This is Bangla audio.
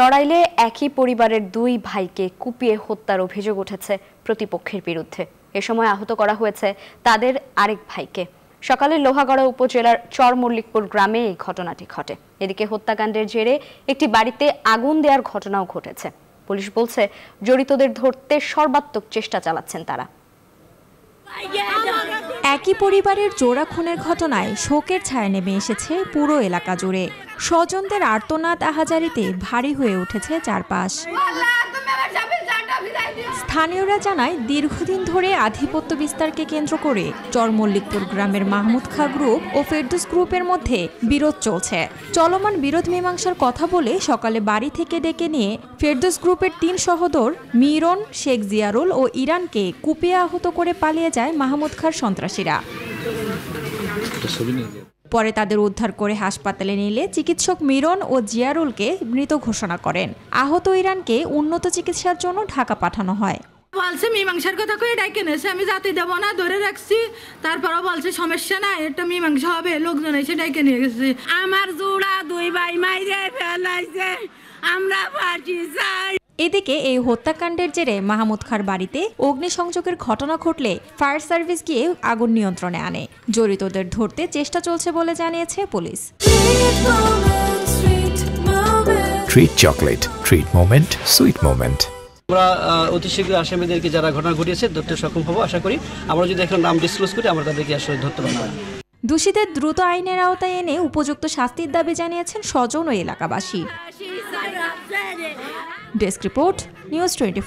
নড়াইলে একই পরিবারের দুই ভাইকে কুপিয়ে হত্যার অভিযোগ উঠেছে প্রতিপক্ষের বিরুদ্ধে এ সময় আহত করা হয়েছে তাদের আরেক ভাইকে সকালে লোহাগড়া উপজেলার চরমল্লিকপুর গ্রামে এই ঘটনাটি ঘটে এদিকে হত্যাকাণ্ডের জেরে একটি বাড়িতে আগুন দেওয়ার ঘটনাও ঘটেছে পুলিশ বলছে জড়িতদের ধরতে সর্বাত্মক চেষ্টা চালাচ্ছেন তারা একই পরিবারের জোড়া খুনের ঘটনায় শোকের ছায়া নেমে এসেছে পুরো এলাকা জুড়ে স্বজনদের আর্তনাদ আহাজারিতে ভারী হয়ে উঠেছে চারপাশ স্থানীয়রা জানায় দীর্ঘদিন ধরে আধিপত্য বিস্তারকে কেন্দ্র করে চরমল্লিকপুর গ্রামের মাহমুদ খা গ্রুপ ও ফেরদুস গ্রুপের মধ্যে বিরোধ চলছে চলমান বিরোধ মীমাংসার কথা বলে সকালে বাড়ি থেকে ডেকে নিয়ে ফেরদুস গ্রুপের তিন সহোদর মিরন শেখ জিয়ারুল ও ইরানকে কুপিয়ে আহত করে পালিয়ে যায় মাহমুদ খার সন্ত্রাসীরা পরে তাদের উদ্ধার করে হাসপাতালে নিলে চিকিৎসক মিরন ও জিয়ারুলকে মৃত ঘোষণা করেন আহত ইরানকে উন্নত চিকিৎসার জন্য ঢাকা পাঠানো হয় বলছে মীমাংসার কথা কয়ে ডাকে নেছে আমি যাতে দেবো না ধরে রাখছি তারপরে বলছে সমস্যা নাই একটা মীমাংসা হবে লোকজন এসে ডাকে নিয়ে গেছে আমার জোড়া দুই ভাই মাইরে ফেলাইছে আমরা পার্টি যাই এদিকে এই হত্যাকাণ্ডের জেরে মাহমুদ খার বাড়িতে অগ্নিসংযোগের ঘটনা ঘটলে ফায়ার সার্ভিস গিয়ে আগুন নিয়ন্ত্রণে আনে জড়িতদের ধরতে চেষ্টা চলছে বলে জানিয়েছে police treat chocolate treat moment sweet moment আমরা অতি শীঘ্র আসামিদেরকে যারা ঘটনা ঘটিয়েছে ধরতে সক্ষম হবো আশা করি আমরা যদি এখন নাম ডিসক্লোজ করি আমরা তাদেরকে আসলে ধরতে পারবো দোষীদের দ্রুত আইনের আওতায় এনে উপযুক্ত শাস্তির দাবি জানিয়েছেন স্বজন ও এলাকাবাসী ডেস্ক রিপোর্ট নিউজ টোয়েন্টি